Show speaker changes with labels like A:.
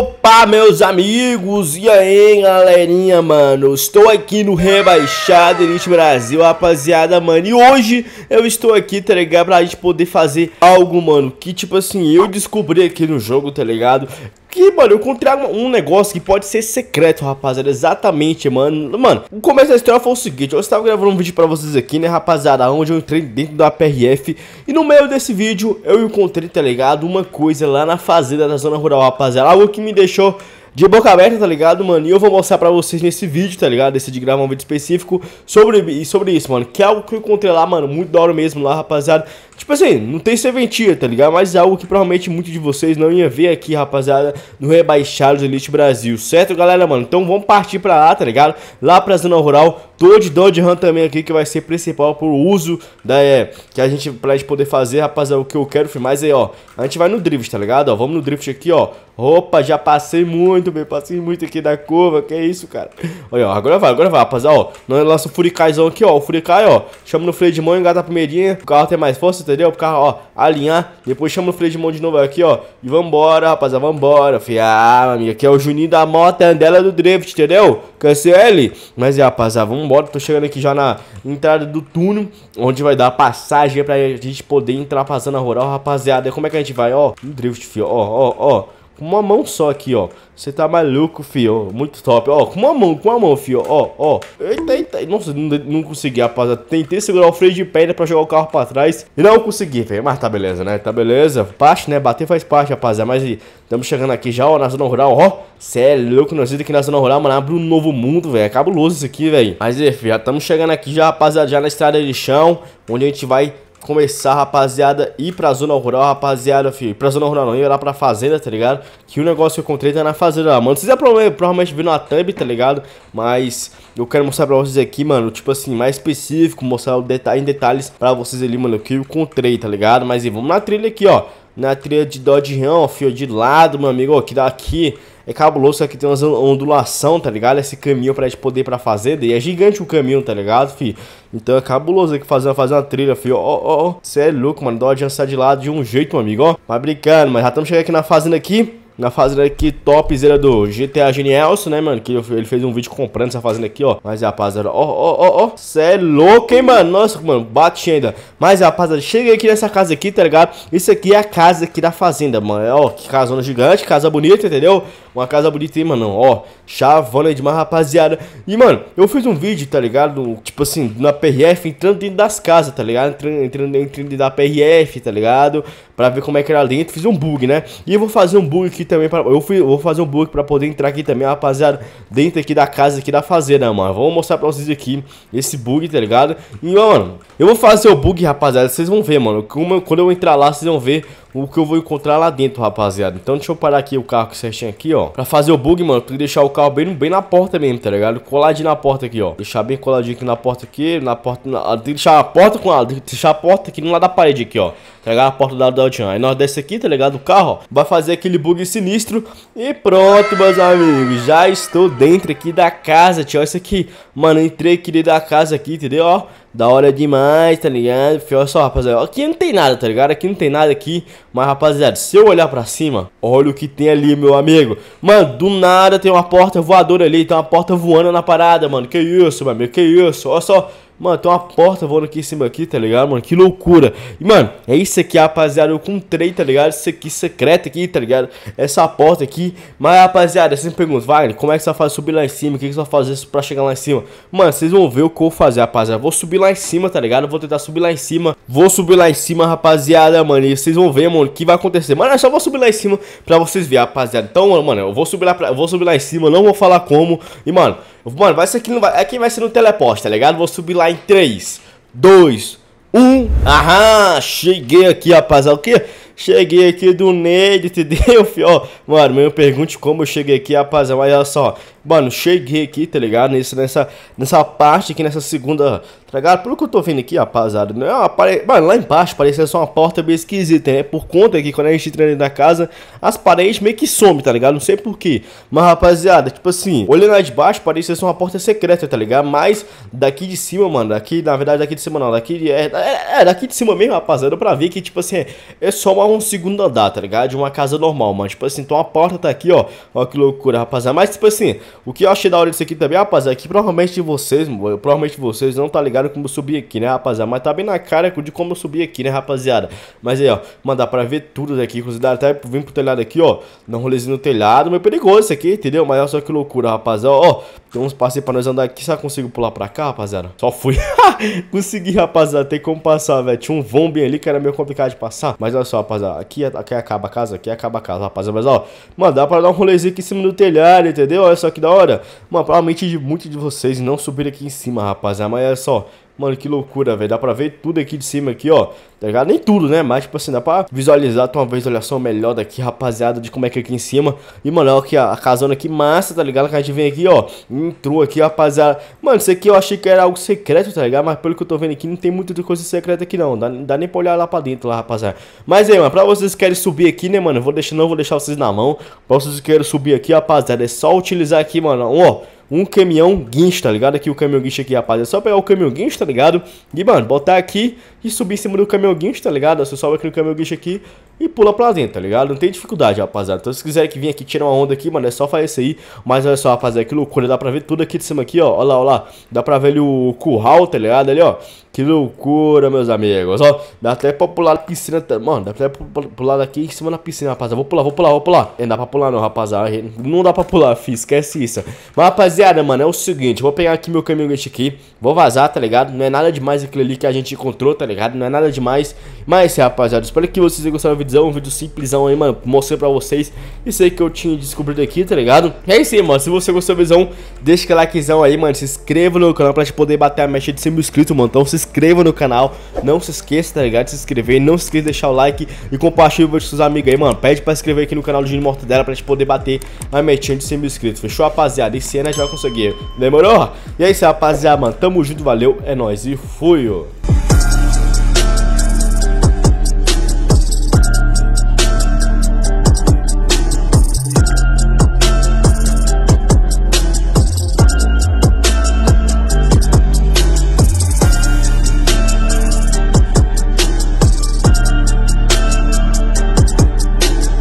A: Opa, meus amigos, e aí galerinha, mano, estou aqui no Rebaixado Elite Brasil, rapaziada, mano, e hoje eu estou aqui, tá ligado, pra gente poder fazer algo, mano, que tipo assim, eu descobri aqui no jogo, tá ligado, aqui, mano, eu encontrei um negócio que pode ser secreto, rapaziada. Exatamente, mano. Mano, o começo da história foi o seguinte: eu estava gravando um vídeo pra vocês aqui, né, rapaziada? Onde eu entrei dentro da PRF. E no meio desse vídeo eu encontrei, tá ligado? Uma coisa lá na fazenda da zona rural, rapaziada. Algo que me deixou de boca aberta, tá ligado, mano? E eu vou mostrar pra vocês nesse vídeo, tá ligado? Decidi gravar um vídeo específico sobre, sobre isso, mano. Que é algo que eu encontrei lá, mano, muito da hora mesmo lá, rapaziada. Tipo assim, não tem serventia, tá ligado? Mas é algo que provavelmente muitos de vocês não ia ver aqui, rapaziada, no Rebaixados Elite Brasil, certo, galera, mano? Então vamos partir pra lá, tá ligado? Lá pra zona rural, tô de Dodge Run também aqui, que vai ser principal pro uso da, é, que a gente, pra gente poder fazer, rapaziada, o que eu quero, mas aí, ó, a gente vai no drift, tá ligado? Ó, vamos no drift aqui, ó. Opa, já passei muito, bem, passei muito aqui da curva, que é isso, cara? Olha, ó, agora vai, agora vai, rapaziada, ó. Nós lança o furicaizão aqui, ó, o furicai, ó. Chama no freio de mão, engata a primeirinha, o carro tem mais força, entendeu? Pro carro, ó, alinhar. Depois chama o freio de mão de novo aqui, ó. E vambora, rapaziada, vambora. Fih, ah, amiga, aqui é o Juninho da moto, andela do drift, entendeu? Cancele. Mas é, rapaziada, vambora. Tô chegando aqui já na entrada do túnel, onde vai dar passagem pra gente poder entrar passando zona rural, rapaziada. Como é que a gente vai, ó? No drift, fio, ó, ó, ó. Com uma mão só aqui, ó. Você tá maluco, fio. Muito top. Ó, com uma mão, com uma mão, fio. Ó, ó. Eita, eita. Nossa, não, não consegui, rapaziada. Tentei segurar o freio de pedra pra jogar o carro pra trás. E não consegui, velho. Mas tá beleza, né? Tá beleza. Parte, né? Bater faz parte, rapaziada. Mas estamos chegando aqui já, ó, na zona rural, ó. Cê é louco, nós aqui na zona rural, mano. Abre um novo mundo, velho. É cabuloso isso aqui, velho. Mas, enfim já estamos chegando aqui já, rapaziada, já na estrada de chão. Onde a gente vai começar, rapaziada, ir pra zona rural, rapaziada, filho. Ir pra zona rural não, ir lá pra fazenda, tá ligado? Que o negócio que eu encontrei tá é na fazenda lá, mano. Vocês é problema, provavelmente viram na thumb, tá ligado? Mas eu quero mostrar pra vocês aqui, mano, tipo assim, mais específico, mostrar o detalhe, em detalhes pra vocês ali, mano, o que eu encontrei, tá ligado? Mas e vamos na trilha aqui, ó. Na trilha de Dodge Ram, filho de lado, meu amigo, ó, que daqui é cabuloso, só que tem umas ondulação, tá ligado? Esse caminho pra gente poder ir pra fazenda. E é gigante o caminho, tá ligado, fi? Então é cabuloso aqui fazer, fazer uma trilha, fi. Ó, ó, ó. Você é louco, mano. Dá uma adiançada de lado de um jeito, meu amigo, ó. Vai brincando, mas já estamos chegando aqui na fazenda aqui na fazenda aqui topzera do GTA Genielso, né, mano? Que ele fez um vídeo comprando essa fazenda aqui, ó. Mas, rapaziada, ó, ó, ó, ó. Cê é louco, hein, mano? Nossa, mano, bate ainda. Mas, rapaziada, cheguei aqui nessa casa aqui, tá ligado? Isso aqui é a casa aqui da fazenda, mano. É, ó, que casona gigante, casa bonita, entendeu? Uma casa bonita, hein, mano? Ó, chavona demais, rapaziada. E, mano, eu fiz um vídeo, tá ligado? Tipo assim, na PRF, entrando dentro das casas, tá ligado? Entrando, entrando, entrando dentro da PRF, tá ligado? para ver como é que era dentro. Fiz um bug, né? E eu vou fazer um bug aqui também para eu, fui, vou fazer um bug para poder entrar aqui também, rapaziada, dentro aqui da casa aqui da fazenda, mano. Vou mostrar para vocês aqui esse bug, tá ligado? E, mano, eu vou fazer o bug, rapaziada, vocês vão ver, mano. Como, quando eu entrar lá, vocês vão ver o que eu vou encontrar lá dentro, rapaziada. Então deixa eu parar aqui o carro que certinho aqui, ó. Pra fazer o bug, mano, tem que deixar o carro bem, bem na porta mesmo, tá ligado? Coladinho na porta aqui, ó. Deixar bem coladinho aqui na porta aqui, na porta... Na, ah, tem que deixar a porta com a... Deixar a porta aqui no lado da parede aqui, ó. Tá ligado? A porta da Daltian. Aí nós desce aqui, tá ligado? O carro, ó. Vai fazer aquele bug sinistro. E pronto, meus amigos. Já estou dentro aqui da casa, tio. Olha isso aqui. Mano, entrei aqui dentro da casa aqui, entendeu? Ó da hora demais, tá ligado? Fio, olha só, rapaziada, aqui não tem nada, tá ligado? Aqui não tem nada aqui, mas, rapaziada, se eu olhar pra cima, olha o que tem ali, meu amigo. Mano, do nada tem uma porta voadora ali, tem uma porta voando na parada, mano, que isso, meu amigo, que isso, olha só... Mano, tem uma porta voando aqui em cima aqui, tá ligado, mano? Que loucura. E, mano, é isso aqui, rapaziada. Eu comprei, tá ligado? Isso aqui, secreto aqui, tá ligado? Essa porta aqui. Mas, rapaziada, vocês me perguntam, Wagner, como é que você vai fazer subir lá em cima? O que, que você vai fazer pra chegar lá em cima? Mano, vocês vão ver o que eu vou fazer, rapaziada. Vou subir lá em cima, tá ligado? Vou tentar subir lá em cima. Vou subir lá em cima, rapaziada, mano. E vocês vão ver, mano, o que vai acontecer. Mano, eu só vou subir lá em cima pra vocês verem, rapaziada. Então, mano, eu vou subir lá, pra... eu vou subir lá em cima. Não vou falar como. E, mano... Mano, vai ser aqui, não vai. aqui é vai ser no teleporte, tá ligado? Vou subir lá em 3, 2, 1. Aham, cheguei aqui, rapaziada. É o que? Cheguei aqui do Ned entendeu, fio? ó. Mano, Meu, pergunte como eu cheguei aqui, rapaziada. Mas olha só, mano, cheguei aqui, tá ligado? Nesse, nessa, nessa parte aqui, nessa segunda, tá ligado? Pelo que eu tô vendo aqui, rapaziada, não é uma parede... Mano, lá embaixo parecia só uma porta meio esquisita, né? Por conta que quando a gente entra dentro da casa, as paredes meio que somem, tá ligado? Não sei porquê. Mas, rapaziada, tipo assim, olhando lá de baixo, parecia só uma porta secreta, tá ligado? Mas daqui de cima, mano, daqui, na verdade, daqui de cima não, daqui de... É, é, é daqui de cima mesmo, rapaziada, pra ver que, tipo assim, é, é só uma igual um segundo andar, tá ligado? De uma casa normal, mano. Tipo assim, então a porta tá aqui, ó. Ó que loucura, rapaziada. Mas, tipo assim, o que eu achei da hora disso aqui também, rapaziada, é que provavelmente vocês, mano, provavelmente vocês não tá ligado como eu subi aqui, né, rapaziada? Mas tá bem na cara de como eu subi aqui, né, rapaziada? Mas aí, ó, mano, dá pra ver tudo daqui. Inclusive, dá até vir pro telhado aqui, ó. Não um rolezinho no telhado. Meio perigoso isso aqui, entendeu? Mas olha só que loucura, rapaziada. Ó, tem uns passeios pra nós andar aqui. Será que consigo pular pra cá, rapaziada? Só fui. Consegui, rapaziada. Tem como passar, velho. Tinha um vombi ali que era meio complicado de passar. Mas olha só, rapaziada rapaziada, aqui, aqui acaba a casa, aqui acaba a casa, rapaziada. Mas, ó, mano, dá pra dar um rolezinho aqui em cima do telhado, entendeu? Olha só que da hora. Mano, provavelmente de muitos de vocês não subir aqui em cima, rapaziada. Mas olha só, Mano, que loucura, velho. Dá pra ver tudo aqui de cima aqui, ó. Tá ligado? Nem tudo, né? Mas, tipo assim, dá pra visualizar uma visualização melhor daqui, rapaziada, de como é que é aqui em cima. E, mano, ó, aqui a, a casona aqui massa, tá ligado? Que a gente vem aqui, ó. Entrou aqui, rapaziada. Mano, isso aqui eu achei que era algo secreto, tá ligado? Mas pelo que eu tô vendo aqui, não tem muita coisa secreta aqui, não. Dá, dá nem pra olhar lá pra dentro, lá, rapaziada. Mas aí, mano, pra vocês que querem subir aqui, né, mano? Eu vou deixar, não vou deixar vocês na mão. Pra vocês que querem subir aqui, rapaziada, é só utilizar aqui, mano, ó um caminhão guincho, tá ligado? Aqui o caminhão guincho aqui, rapaz. É só pegar o caminhão guincho, tá ligado? E, mano, botar aqui e subir em cima do caminhão guincho, tá ligado? Você sobe aqui no caminhão guincho aqui, e pula pra dentro, tá ligado? Não tem dificuldade, rapaziada. Então se quiserem que vir aqui, tirar uma onda aqui, mano, é só fazer isso aí. Mas olha só, rapaziada, que loucura. Dá pra ver tudo aqui de cima aqui, ó. Olha lá, olha lá. Dá pra ver ali o curral, tá ligado? Ali, ó. Que loucura, meus amigos. Ó, dá até pra pular na piscina. Mano, dá até pra pular daqui em cima da piscina, rapaziada. Vou pular, vou pular, vou pular. Não dá pra pular não, rapaziada. Não dá pra pular, fi. Esquece isso. Mas, rapaziada, mano, é o seguinte. Vou pegar aqui meu caminhonete aqui. Vou vazar, tá ligado? Não é nada demais aquilo ali que a gente encontrou, tá ligado? Não é nada demais. Mas, rapaziada, espero que vocês tenham gostado do vídeo rapidão, um vídeo simplesão aí, mano, mostrei pra vocês isso aí que eu tinha descobrido aqui, tá ligado? E é isso aí, mano, se você gostou visão, deixa aquele likezão aí, mano, se inscreva no canal pra gente poder bater a mecha de 100 mil inscritos, mano, então se inscreva no canal, não se esqueça, tá ligado, de se inscrever, não se esqueça de deixar o like e compartilha o vídeo com seus amigos aí, mano, pede pra inscrever aqui no canal do Gino Mortadela pra gente poder bater a metinha de 100 mil inscritos, fechou, rapaziada? E cena a gente vai conseguir, demorou? E é isso, rapaziada, mano, tamo junto, valeu, é nóis e fui!